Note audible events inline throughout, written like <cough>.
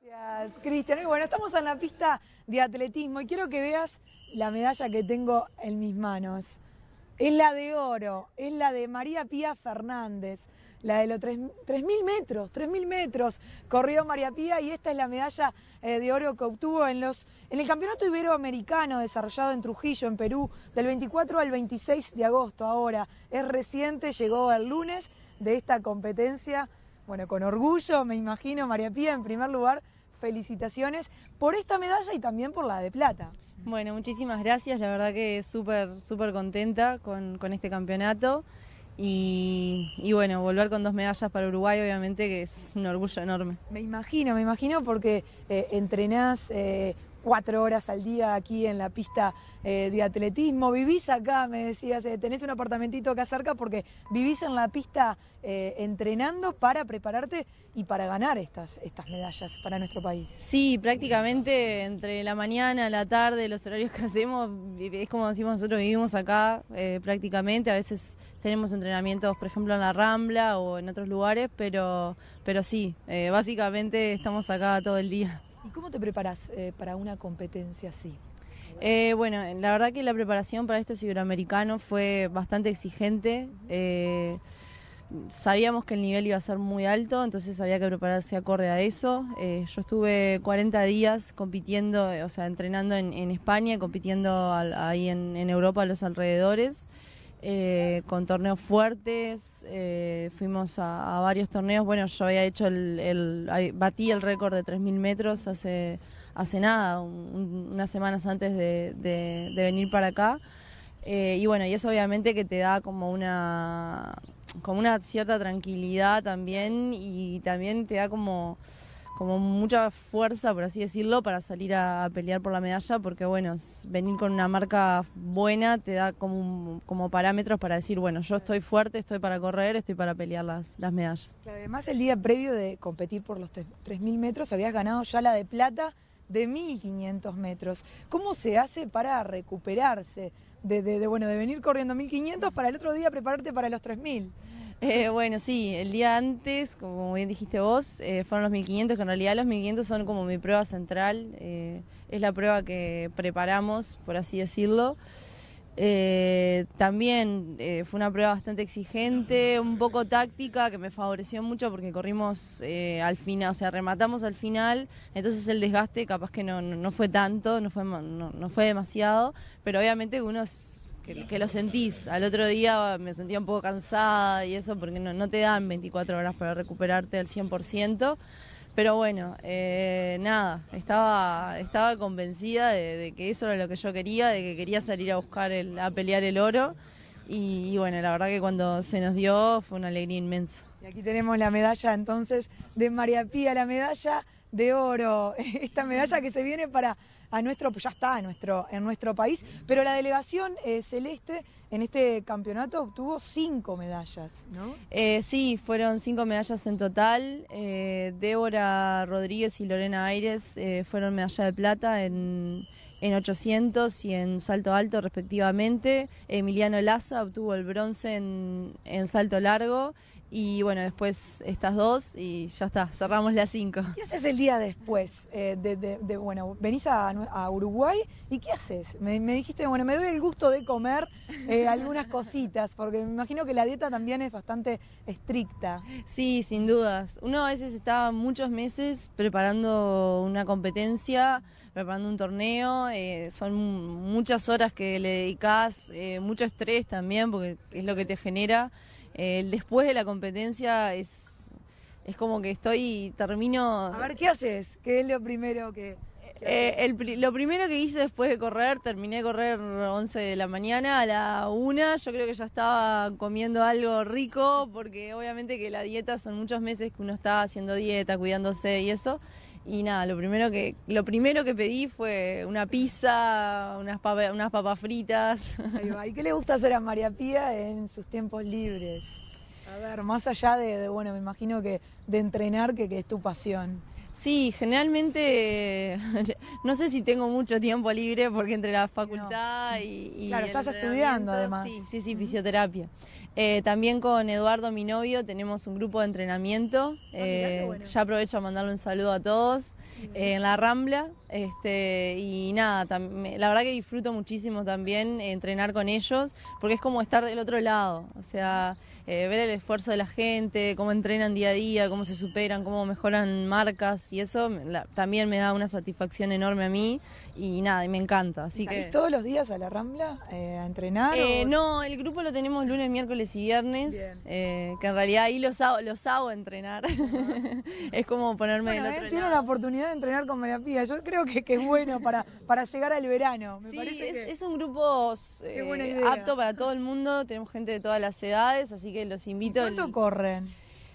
Gracias, Cristian. Y bueno, estamos en la pista de atletismo y quiero que veas la medalla que tengo en mis manos. Es la de oro, es la de María Pía Fernández, la de los 3.000 metros, 3.000 metros corrió María Pía y esta es la medalla eh, de oro que obtuvo en, los, en el Campeonato Iberoamericano desarrollado en Trujillo, en Perú, del 24 al 26 de agosto ahora. Es reciente, llegó el lunes de esta competencia bueno, con orgullo, me imagino, María Pía, en primer lugar, felicitaciones por esta medalla y también por la de plata. Bueno, muchísimas gracias, la verdad que súper, súper contenta con, este campeonato. Y, bueno, volver con dos medallas para Uruguay obviamente que es un orgullo enorme. Me imagino, me imagino porque eh, entrenás eh, cuatro horas al día aquí en la pista eh, de atletismo. Vivís acá, me decías, eh, tenés un apartamentito acá cerca porque vivís en la pista eh, entrenando para prepararte y para ganar estas, estas medallas para nuestro país. Sí, prácticamente entre la mañana, la tarde, los horarios que hacemos, es como decimos nosotros, vivimos acá prácticamente. A veces tenemos entrenamientos, por ejemplo, en la Rambla o en otros lugares, pero, pero sí, básicamente estamos acá todo el día. ¿Y cómo te preparas eh, para una competencia así? Eh, bueno, la verdad que la preparación para estos iberoamericano, fue bastante exigente. Eh, sabíamos que el nivel iba a ser muy alto, entonces había que prepararse acorde a eso. yo estuve 40 días compitiendo, o sea, entrenando en, en España, compitiendo ahí en, en Europa, a los alrededores. Eh, con torneos fuertes, eh, fuimos a, varios torneos, bueno, yo había hecho el, batí el récord de 3.000 metros hace, hace nada, unas semanas antes de, venir para acá. Eh, y bueno, y eso obviamente que te da como una, como una cierta tranquilidad también y también te da como como mucha fuerza, por así decirlo, para salir a, pelear por la medalla, porque bueno, venir con una marca buena te da como, como parámetros para decir, bueno, yo estoy fuerte, estoy para correr, estoy para pelear las, medallas. además, el día previo de competir por los 3.000 metros, habías ganado ya la de plata de 1.500 metros. ¿Cómo se hace para recuperarse? De, de, bueno, de venir corriendo 1500 para el otro día prepararte para los 3000. Eh, bueno, sí, el día antes, como bien dijiste vos, eh, fueron los 1500, que en realidad los 1500 son como mi prueba central, eh, es la prueba que preparamos, por así decirlo. también fue una prueba bastante exigente, un poco táctica, que me favoreció mucho porque corrimos al final, o sea, rematamos al final, entonces el desgaste capaz que no, fue tanto, no fue, no, no fue demasiado, pero obviamente uno es, que, lo sentís. Al otro día me sentía un poco cansada y eso, porque no, te dan 24 horas para recuperarte al 100%. Pero bueno, eh, nada, estaba, estaba convencida de, que eso era lo que yo quería, de que quería salir a buscar, a pelear el oro. Y, y, bueno, la verdad que cuando se nos dio fue una alegría inmensa. Y aquí tenemos la medalla entonces de María Pía, la medalla de oro. <laughs> Esta medalla que se viene para a nuestro, ya está en nuestro, en nuestro país, pero la delegación eh, celeste en este campeonato obtuvo cinco medallas, ¿no? Eh, sí, fueron cinco medallas en total. Eh, Débora Rodríguez y Lorena Aires fueron medalla de plata en, en 800 y en salto alto respectivamente. Emiliano Laza obtuvo el bronce en, en salto largo y bueno, después estas dos y ya está, cerramos las cinco. ¿Qué haces el día después? Eh, de, bueno, venís a, Uruguay y ¿qué haces? Me, dijiste, bueno, me doy el gusto de comer eh, algunas <laughs> cositas, porque me imagino que la dieta también es bastante estricta. Sí, sin dudas. Uno a veces está muchos meses preparando una competencia, preparando un torneo, eh, son muchas horas que le dedicas, mucho estrés también, porque es lo que te genera después de la competencia es, es como que estoy, termino... A ver, ¿qué haces? ¿Qué es lo primero que...? Eh, lo primero que hice después de correr, terminé de correr 11 de la mañana, a la 1 yo creo que ya estaba comiendo algo rico, porque obviamente que la dieta son muchos meses que uno está haciendo dieta, cuidándose y eso. Y nada, lo primero que, lo primero que pedí fue una pizza, unas, unas papas fritas. ¿Y qué le gusta hacer a María Pía en sus tiempos libres? A ver, más allá de, bueno, me imagino que de entrenar, que, que es tu pasión. Sí, generalmente <laughs> no sé si tengo mucho tiempo libre porque entre la facultad y, Claro, estás estudiando además. Sí, sí, fisioterapia. Eh, también con Eduardo, mi novio, tenemos un grupo de entrenamiento. Ah, eh, ya aprovecho a mandarle un saludo a todos eh, en la Rambla. Este, y nada, la verdad que disfruto muchísimo también eh, entrenar con ellos, porque es como estar del otro lado, o sea, eh, ver el esfuerzo de la gente, cómo entrenan día a día, cómo se superan, cómo mejoran marcas y eso también me da una satisfacción enorme a mí y nada, y me encanta. Así que... todos los días a la Rambla eh, a entrenar? No, el grupo lo tenemos lunes, miércoles y viernes, que en realidad ahí los hago, los hago entrenar, <laughs> es como ponerme del otro Tiene la oportunidad de entrenar con María Pía, yo creo que, es bueno para, para llegar al verano. es, un grupo eh, apto para todo el mundo, tenemos gente de todas las edades, así que los invito. ¿Cuánto corren?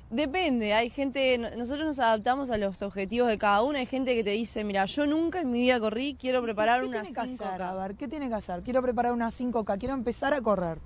Depende, hay gente, nosotros nos adaptamos a los objetivos de cada uno, hay gente que te dice, mira, yo nunca en mi vida corrí, quiero preparar una 5K. ¿qué tiene que hacer? Quiero preparar una 5K, quiero empezar a correr.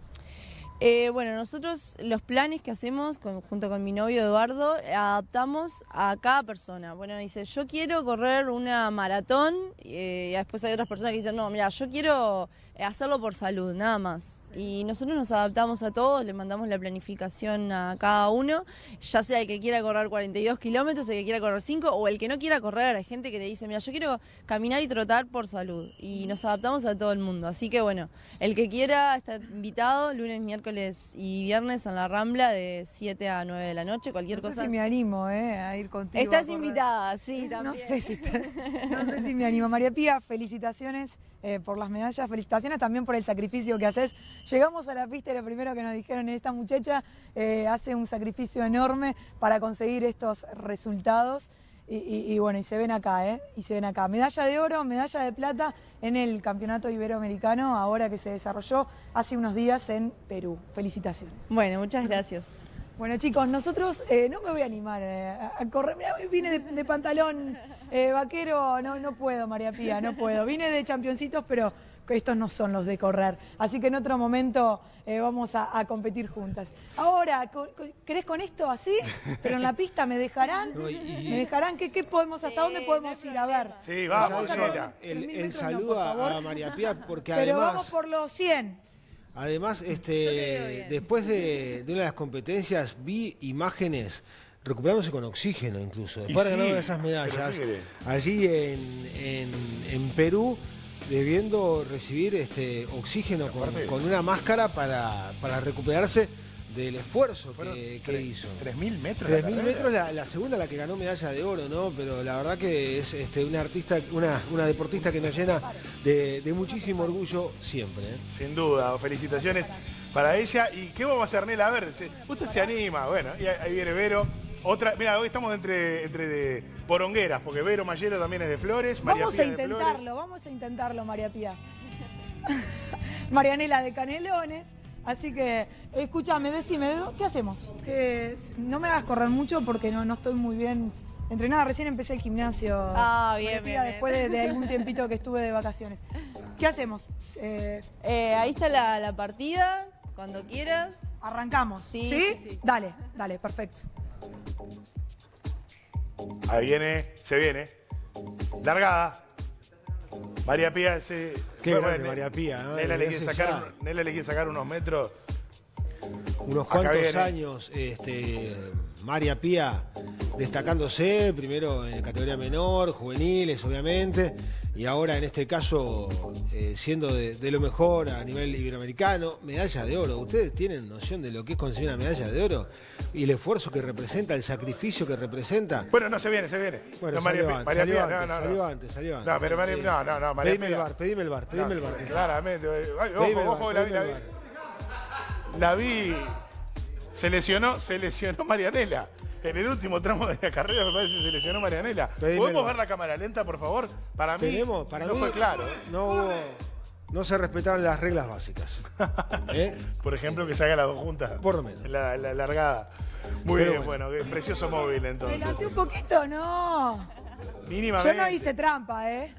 Eh, bueno, nosotros los planes que hacemos junto con mi novio Eduardo adaptamos a cada persona. Bueno, dice, yo quiero correr una maratón eh, y después hay otras personas que dicen, no, mira, yo quiero eh, hacerlo por salud, nada más y nosotros nos adaptamos a todos, le mandamos la planificación a cada uno, ya sea el que quiera correr 42 kilómetros, el que quiera correr 5 o el que no quiera correr. Hay gente que te dice, mira, yo quiero caminar y trotar por salud y nos adaptamos a todo el mundo. Así que bueno, el que quiera está invitado lunes, miércoles y viernes en la Rambla de 7 a 9 de la noche, cualquier no sé cosa. si me animo eh, a ir contigo. Estás invitada, sí, <laughs> también. No sé si, me animo. María Pía, felicitaciones eh, por las medallas, felicitaciones también por el sacrificio que haces Llegamos a la pista y lo primero que nos dijeron es esta muchacha eh, hace un sacrificio enorme para conseguir estos resultados. Y, bueno, y se ven acá, ¿eh? Y se ven acá. Medalla de oro, medalla de plata en el Campeonato Iberoamericano, ahora que se desarrolló hace unos días en Perú. Felicitaciones. Bueno, muchas gracias. Bueno chicos, nosotros eh, no me voy a animar eh, a correr, vine de, pantalón vaquero, no, no puedo María Pía, no puedo, vine de championcitos pero estos no son los de correr. Así que en otro momento eh, vamos a, competir juntas. Ahora, ¿querés con esto así? Pero en la pista me dejarán. ¿Me dejarán? ¿Qué, podemos, hasta dónde podemos ir? A ver. Sí, vamos, El, saludo a María Pía, porque además. Pero vamos por los 100. Además, este, después de, una de las competencias vi imágenes recuperándose con oxígeno incluso. Después de ganar esas medallas, allí en, en Perú, debiendo recibir este oxígeno con, una máscara para, para recuperarse del esfuerzo que, que hizo. 3.000 metros. 3.000 metros, la, la, segunda la que ganó medalla de oro, ¿no? Pero la verdad que es este, una artista, una, una deportista que nos llena de, muchísimo orgullo siempre. ¿eh? Sin duda, felicitaciones para ella. ¿Y qué vamos a hacer, Nela? A ver, usted se anima, bueno, ahí viene Vero. Otra, mira, hoy estamos entre, entre por Hongueras, porque Vero Mayero también es de Flores. vamos a intentarlo, vamos a intentarlo, María Pía. <laughs> Marianela de Canelones. Así que, escúchame, decime, ¿qué hacemos? no me hagas correr mucho porque no, no estoy muy bien entrenada. Recién empecé el gimnasio. Ah, bien, bien, Después de, algún <laughs> tiempito que estuve de vacaciones. ¿Qué hacemos? Eh, eh, ahí está la, partida, cuando quieras. Arrancamos. ¿Sí? sí, sí. Dale, dale, perfecto. Ahí viene, se viene. Largada. María Pía se. Qué María Pía. ¿no? Nela, le quiere sacar, unos metros. Unos cuantos años, este, María Pía destacándose, primero en categoría menor, juveniles, obviamente y ahora en este caso eh, siendo de, lo mejor a nivel iberoamericano, medalla de oro. ¿Ustedes tienen noción de lo que es conseguir una medalla de oro? Y el esfuerzo que representa, el sacrificio que representa. Bueno, no, se viene, se viene. Bueno, no, salió, María, antes, María salió, antes, no, no, salió antes, antes. No, pero no, no, no, Pedime el bar, pedime el bar, pedime el bar. Claramente, ojo, ojo, la, vi, la vi. La vi. Se lesionó, se lesionó Marianela en el último tramo de la carrera, me parece que se lesionó Marianela. ¿Podemos ver la cámara lenta, por favor? Para mí, Para no mí, fue claro. ¿eh? No No se respetaron las reglas básicas. ¿eh? <laughs> Por ejemplo, que se haga la dos juntas. Por lo menos. La, la largada. Muy bien, bueno. precioso móvil entonces. Relaté un poquito, no. Mínimamente. Yo no hice trampa, ¿eh?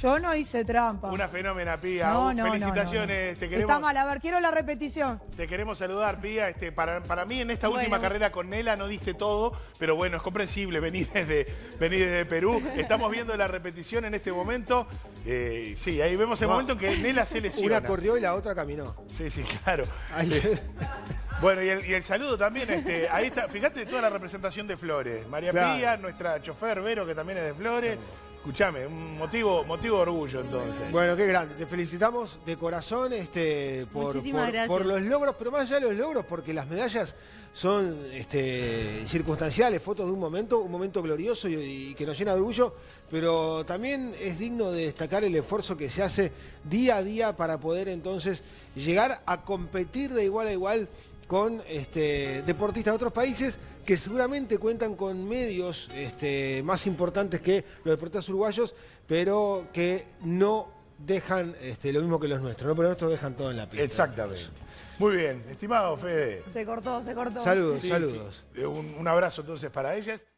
Yo no hice trampa. Una fenómena, Pía. Felicitaciones. te queremos, Está mal, a ver, quiero la repetición. Te queremos saludar, Pía. Este, para, mí, en esta última carrera con Nela no diste todo, pero bueno, es comprensible. venir desde, desde Perú. Estamos viendo la repetición en este momento. Eh, sí, ahí vemos el momento en que Nela se lesiona. Una corrió y la otra caminó. Sí, sí, claro. Eh, bueno, y el, saludo también, este, ahí está, fíjate toda la representación de Flores. María Pía, nuestra chofer Vero, que también es de Flores. Escuchame, un motivo, motivo de orgullo entonces. Bueno, qué grande. Te felicitamos de corazón este, por, los logros, pero más allá de los logros, porque las medallas son este, circunstanciales, fotos de un momento, un momento glorioso y, que nos llena de orgullo, pero también es digno de destacar el esfuerzo que se hace día a día para poder entonces llegar a competir de igual a igual con este, deportistas de otros países que seguramente cuentan con medios este, más importantes que los deportistas uruguayos, pero que no dejan este, lo mismo que los nuestros, ¿no? Pero nuestros dejan todo en la pista. Exactamente. Muy bien, estimado Fede. Se cortó, se cortó. Saludos, saludos. Eh, un abrazo entonces para ellas.